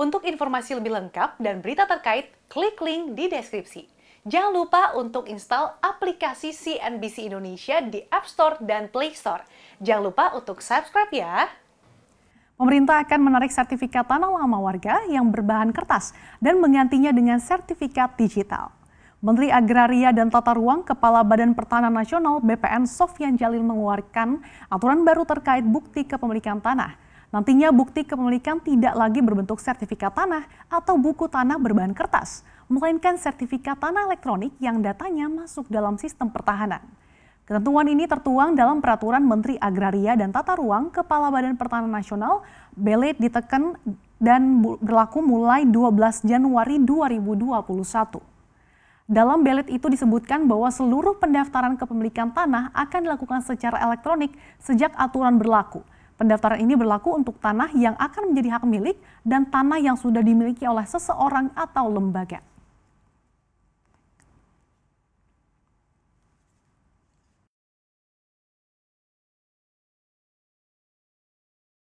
Untuk informasi lebih lengkap dan berita terkait, klik link di deskripsi. Jangan lupa untuk install aplikasi CNBC Indonesia di App Store dan Play Store. Jangan lupa untuk subscribe ya. Pemerintah akan menarik sertifikat tanah lama warga yang berbahan kertas dan menggantinya dengan sertifikat digital. Menteri Agraria dan Tata Ruang Kepala Badan Pertanahan Nasional BPN Sofyan Jalil mengeluarkan aturan baru terkait bukti kepemilikan tanah. Nantinya bukti kepemilikan tidak lagi berbentuk sertifikat tanah atau buku tanah berbahan kertas, melainkan sertifikat tanah elektronik yang datanya masuk dalam sistem pertahanan. Ketentuan ini tertuang dalam Peraturan Menteri Agraria dan Tata Ruang Kepala Badan Pertahanan Nasional Belet diteken dan berlaku mulai 12 Januari 2021. Dalam belet itu disebutkan bahwa seluruh pendaftaran kepemilikan tanah akan dilakukan secara elektronik sejak aturan berlaku. Pendaftaran ini berlaku untuk tanah yang akan menjadi hak milik dan tanah yang sudah dimiliki oleh seseorang atau lembaga.